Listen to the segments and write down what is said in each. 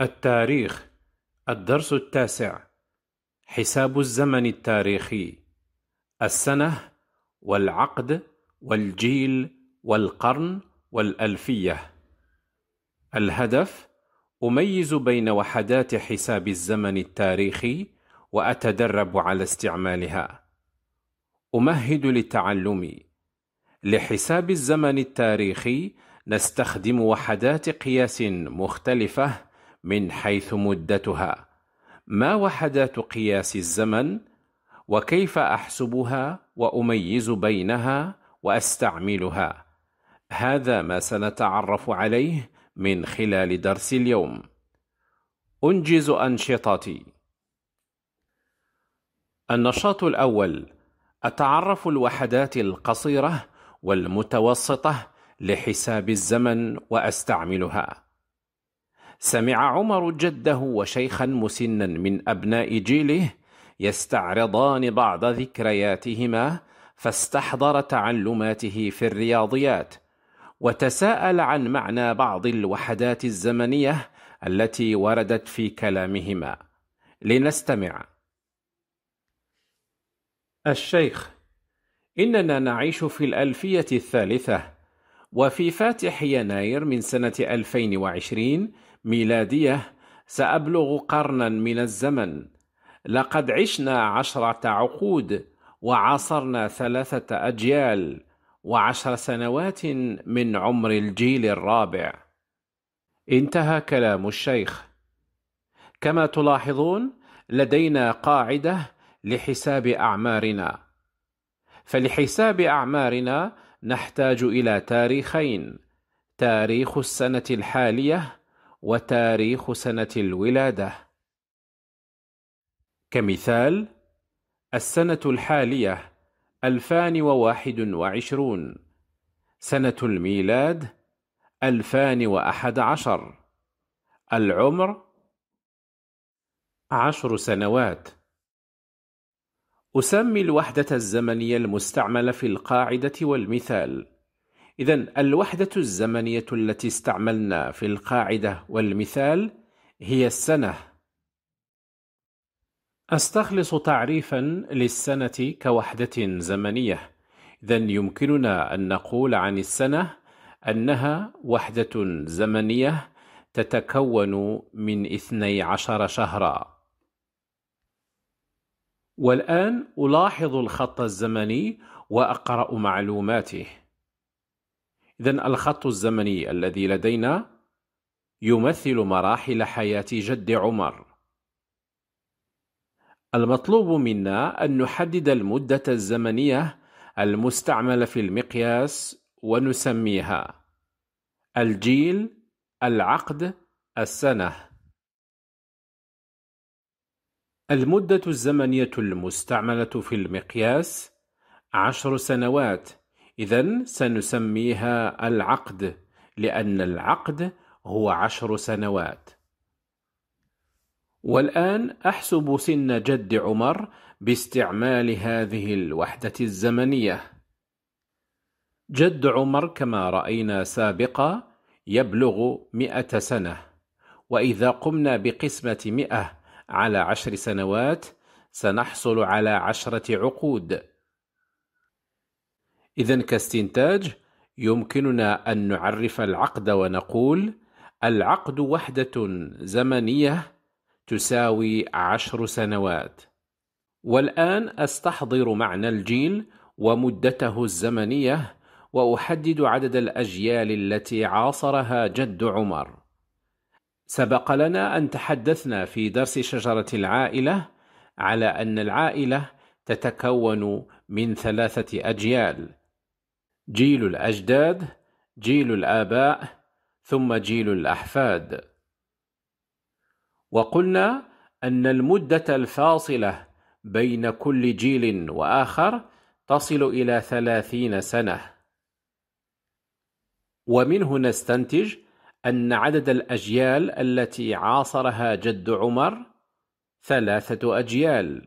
التاريخ الدرس التاسع حساب الزمن التاريخي السنة والعقد والجيل والقرن والألفية الهدف أميز بين وحدات حساب الزمن التاريخي وأتدرب على استعمالها أمهد لتعلمي لحساب الزمن التاريخي نستخدم وحدات قياس مختلفة من حيث مدتها ما وحدات قياس الزمن وكيف احسبها واميز بينها واستعملها هذا ما سنتعرف عليه من خلال درس اليوم انجز انشطتي النشاط الاول اتعرف الوحدات القصيره والمتوسطه لحساب الزمن واستعملها سمع عمر جده وشيخا مسنا من أبناء جيله يستعرضان بعض ذكرياتهما فاستحضر تعلماته في الرياضيات وتساءل عن معنى بعض الوحدات الزمنيه التي وردت في كلامهما لنستمع الشيخ اننا نعيش في الالفيه الثالثه وفي فاتح يناير من سنه 2020 ميلاديه سأبلغ قرنا من الزمن لقد عشنا عشرة عقود وعاصرنا ثلاثة أجيال وعشر سنوات من عمر الجيل الرابع انتهى كلام الشيخ كما تلاحظون لدينا قاعدة لحساب أعمارنا فلحساب أعمارنا نحتاج إلى تاريخين تاريخ السنة الحالية وتاريخ سنة الولادة كمثال السنة الحالية 2021 سنة الميلاد 2011 العمر عشر سنوات أسمي الوحدة الزمنية المستعملة في القاعدة والمثال إذا الوحدة الزمنية التي استعملنا في القاعدة والمثال هي السنة. أستخلص تعريفا للسنة كوحدة زمنية. إذا يمكننا أن نقول عن السنة أنها وحدة زمنية تتكون من اثني عشر شهرا. والآن ألاحظ الخط الزمني وأقرأ معلوماته. إذا الخط الزمني الذي لدينا يمثل مراحل حياة جد عمر المطلوب منا أن نحدد المدة الزمنية المستعملة في المقياس ونسميها الجيل العقد السنة المدة الزمنية المستعملة في المقياس عشر سنوات إذا سنسميها العقد لأن العقد هو عشر سنوات والآن أحسب سن جد عمر باستعمال هذه الوحدة الزمنية جد عمر كما رأينا سابقا يبلغ مئة سنة وإذا قمنا بقسمة مئة على عشر سنوات سنحصل على عشرة عقود إذا كاستنتاج يمكننا أن نعرف العقد ونقول العقد وحدة زمنية تساوي عشر سنوات. والآن أستحضر معنى الجيل ومدته الزمنية وأحدد عدد الأجيال التي عاصرها جد عمر. سبق لنا أن تحدثنا في درس شجرة العائلة على أن العائلة تتكون من ثلاثة أجيال جيل الأجداد جيل الآباء ثم جيل الأحفاد وقلنا أن المدة الفاصلة بين كل جيل وآخر تصل إلى ثلاثين سنة ومن هنا نستنتج أن عدد الأجيال التي عاصرها جد عمر ثلاثة أجيال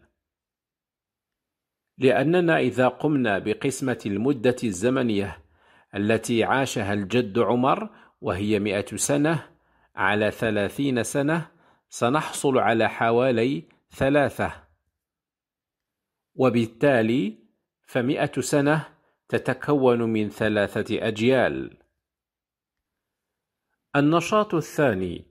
لأننا إذا قمنا بقسمة المدة الزمنية التي عاشها الجد عمر وهي مئة سنة على ثلاثين سنة سنحصل على حوالي ثلاثة وبالتالي فمئة سنة تتكون من ثلاثة أجيال النشاط الثاني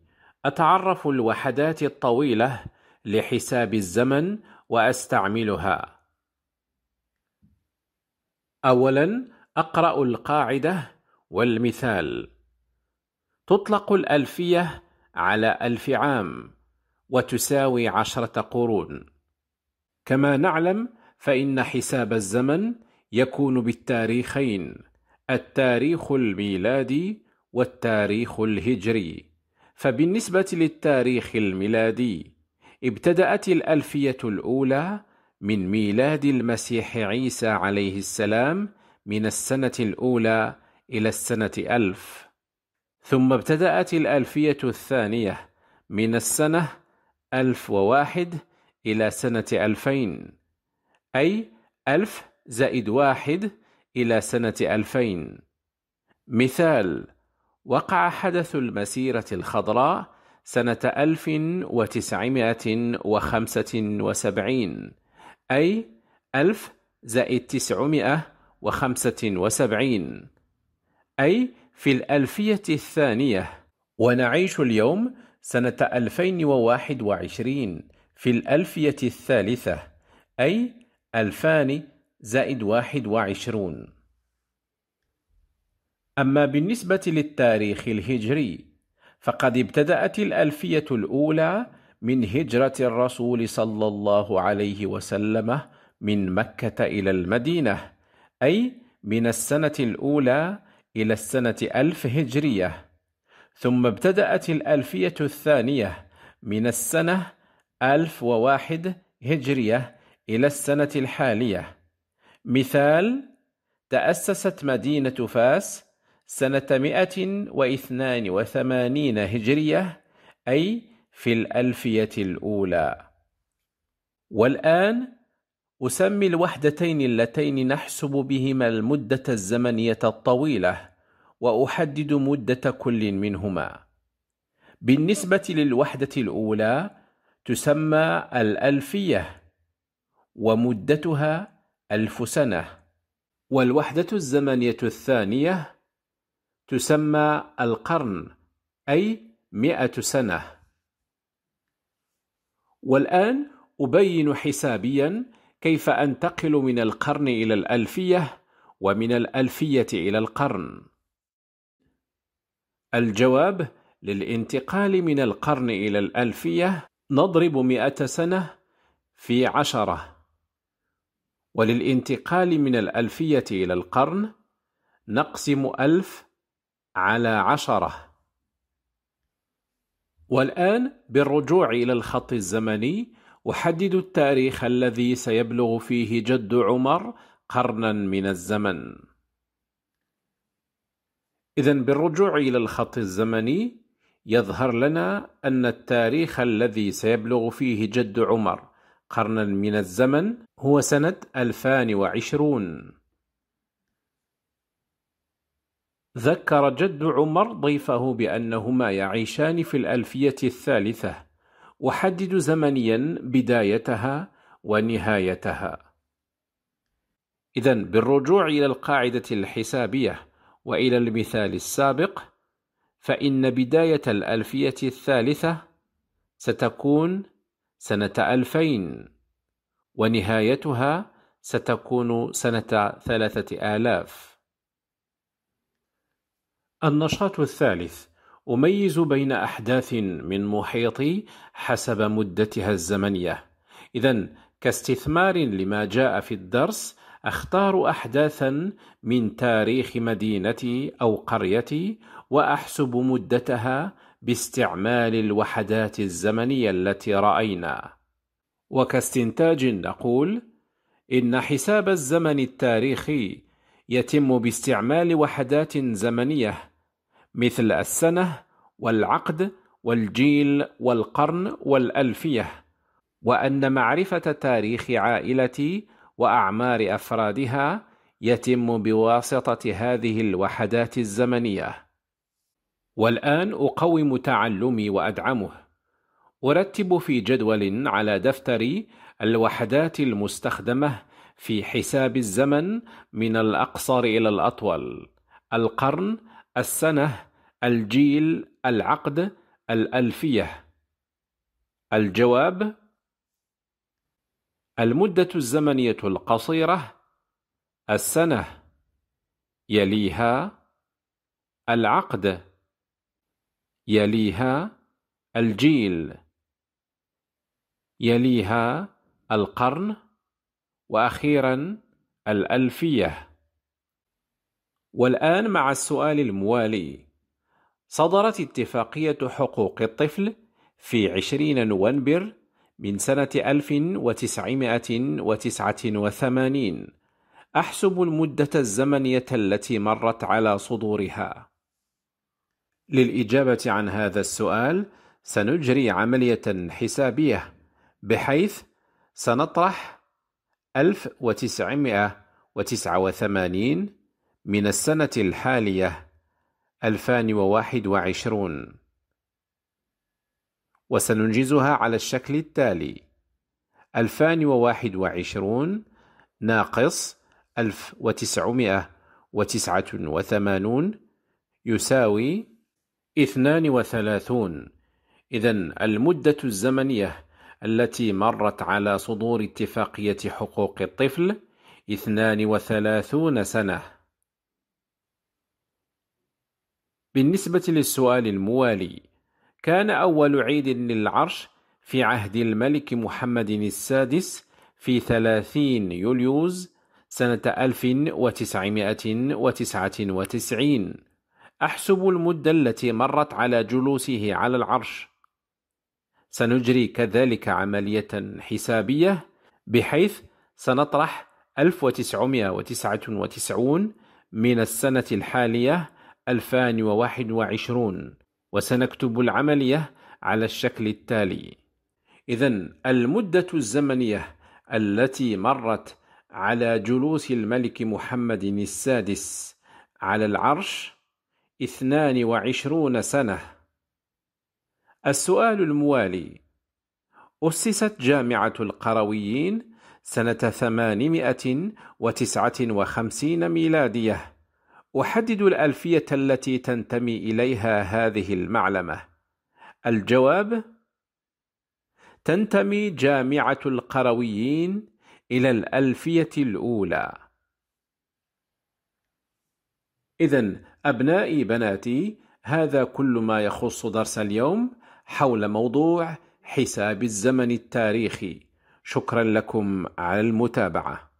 أتعرف الوحدات الطويلة لحساب الزمن وأستعملها أولا أقرأ القاعدة والمثال تطلق الألفية على ألف عام وتساوي عشرة قرون كما نعلم فإن حساب الزمن يكون بالتاريخين التاريخ الميلادي والتاريخ الهجري فبالنسبة للتاريخ الميلادي ابتدأت الألفية الأولى من ميلاد المسيح عيسى عليه السلام من السنة الأولى إلى السنة ألف ثم ابتدأت الألفية الثانية من السنة ألف وواحد إلى سنة ألفين أي ألف زائد واحد إلى سنة ألفين مثال وقع حدث المسيرة الخضراء سنة ألف وتسعمائة وخمسة وسبعين أي ألف زائد تسعمائة وخمسة وسبعين أي في الألفية الثانية ونعيش اليوم سنة 2021 في الألفية الثالثة أي ألفان زائد واحد وعشرون أما بالنسبة للتاريخ الهجري فقد ابتدأت الألفية الأولى من هجرة الرسول صلى الله عليه وسلم من مكة إلى المدينة أي من السنة الأولى إلى السنة ألف هجرية ثم ابتدأت الألفية الثانية من السنة ألف وواحد هجرية إلى السنة الحالية مثال تأسست مدينة فاس سنة 182 هجرية أي في الألفية الأولى والآن أسمي الوحدتين اللتين نحسب بهما المدة الزمنية الطويلة وأحدد مدة كل منهما بالنسبة للوحدة الأولى تسمى الألفية ومدتها ألف سنة والوحدة الزمنية الثانية تسمى القرن أي مئة سنة والآن أبين حسابيا كيف أنتقل من القرن إلى الألفية ومن الألفية إلى القرن الجواب للانتقال من القرن إلى الألفية نضرب مئة سنة في عشرة وللانتقال من الألفية إلى القرن نقسم ألف على عشرة والآن بالرجوع إلى الخط الزمني أحدد التاريخ الذي سيبلغ فيه جد عمر قرنا من الزمن إذا بالرجوع إلى الخط الزمني يظهر لنا أن التاريخ الذي سيبلغ فيه جد عمر قرنا من الزمن هو سنة 2020 ذكر جد عمر ضيفه بأنهما يعيشان في الألفية الثالثة وحدد زمنيا بدايتها ونهايتها إذا بالرجوع إلى القاعدة الحسابية وإلى المثال السابق فإن بداية الألفية الثالثة ستكون سنة 2000 ونهايتها ستكون سنة 3000 النشاط الثالث أميز بين أحداث من محيطي حسب مدتها الزمنية إذا كاستثمار لما جاء في الدرس أختار أحداثا من تاريخ مدينتي أو قريتي وأحسب مدتها باستعمال الوحدات الزمنية التي رأينا وكاستنتاج نقول إن حساب الزمن التاريخي يتم باستعمال وحدات زمنية مثل السنة والعقد والجيل والقرن والألفية، وأن معرفة تاريخ عائلتي وأعمار أفرادها يتم بواسطة هذه الوحدات الزمنية. والآن أقوم تعلمي وأدعمه. أرتب في جدول على دفتري الوحدات المستخدمة في حساب الزمن من الأقصر إلى الأطول، القرن السنة الجيل العقد الألفية الجواب المدة الزمنية القصيرة السنة يليها العقد يليها الجيل يليها القرن وأخيرا الألفية والآن مع السؤال الموالي صدرت اتفاقية حقوق الطفل في 20 نوفمبر من سنة 1989 أحسب المدة الزمنية التي مرت على صدورها للإجابة عن هذا السؤال سنجري عملية حسابية بحيث سنطرح 1989 من السنة الحالية 2021 وسننجزها على الشكل التالي 2021 ناقص 1989 يساوي 32 إذا المدة الزمنية التي مرت على صدور اتفاقية حقوق الطفل 32 سنة بالنسبة للسؤال الموالي كان أول عيد للعرش في عهد الملك محمد السادس في 30 يوليوز سنة 1999 أحسب المدة التي مرت على جلوسه على العرش سنجري كذلك عملية حسابية بحيث سنطرح 1999 من السنة الحالية 2021 وسنكتب العملية على الشكل التالي إذا المدة الزمنية التي مرت على جلوس الملك محمد السادس على العرش 22 سنة السؤال الموالي أسست جامعة القرويين سنة 859 ميلادية أحدد الألفية التي تنتمي إليها هذه المعلمة الجواب تنتمي جامعة القرويين إلى الألفية الأولى إذا أبنائي بناتي هذا كل ما يخص درس اليوم حول موضوع حساب الزمن التاريخي شكرا لكم على المتابعه